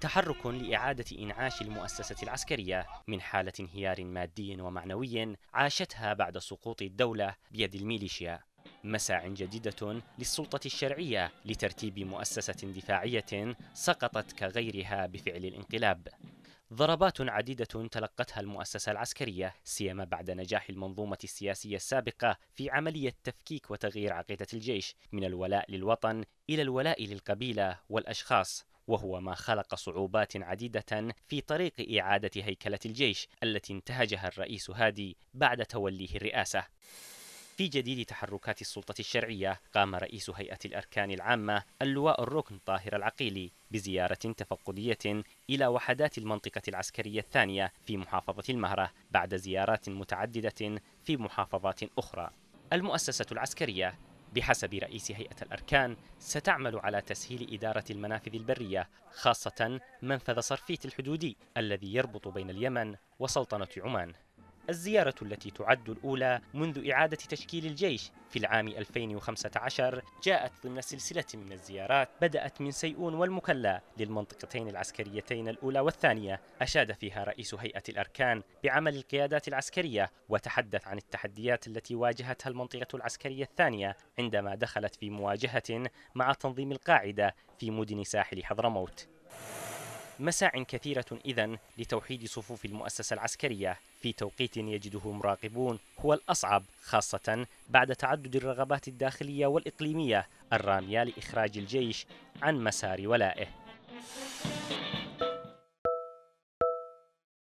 تحرك لإعادة إنعاش المؤسسة العسكرية من حالة انهيار مادي ومعنوي عاشتها بعد سقوط الدولة بيد الميليشيا مساع جديدة للسلطة الشرعية لترتيب مؤسسة دفاعية سقطت كغيرها بفعل الانقلاب ضربات عديدة تلقتها المؤسسة العسكرية سيما بعد نجاح المنظومة السياسية السابقة في عملية تفكيك وتغيير عقيدة الجيش من الولاء للوطن إلى الولاء للقبيلة والأشخاص وهو ما خلق صعوبات عديدة في طريق إعادة هيكلة الجيش التي انتهجها الرئيس هادي بعد توليه الرئاسة. في جديد تحركات السلطة الشرعية قام رئيس هيئة الأركان العامة اللواء الركن طاهر العقيلي بزيارة تفقدية إلى وحدات المنطقة العسكرية الثانية في محافظة المهرة بعد زيارات متعددة في محافظات أخرى. المؤسسة العسكرية بحسب رئيس هيئة الأركان ستعمل على تسهيل إدارة المنافذ البرية خاصة منفذ صرفيت الحدودي الذي يربط بين اليمن وسلطنة عمان الزيارة التي تعد الأولى منذ إعادة تشكيل الجيش في العام 2015 جاءت ضمن سلسلة من الزيارات بدأت من سيئون والمكلا للمنطقتين العسكريتين الأولى والثانية أشاد فيها رئيس هيئة الأركان بعمل القيادات العسكرية وتحدث عن التحديات التي واجهتها المنطقة العسكرية الثانية عندما دخلت في مواجهة مع تنظيم القاعدة في مدن ساحل حضرموت مساع كثيرة إذا لتوحيد صفوف المؤسسة العسكرية في توقيت يجده مراقبون هو الأصعب خاصة بعد تعدد الرغبات الداخلية والإقليمية الرامية لإخراج الجيش عن مسار ولائه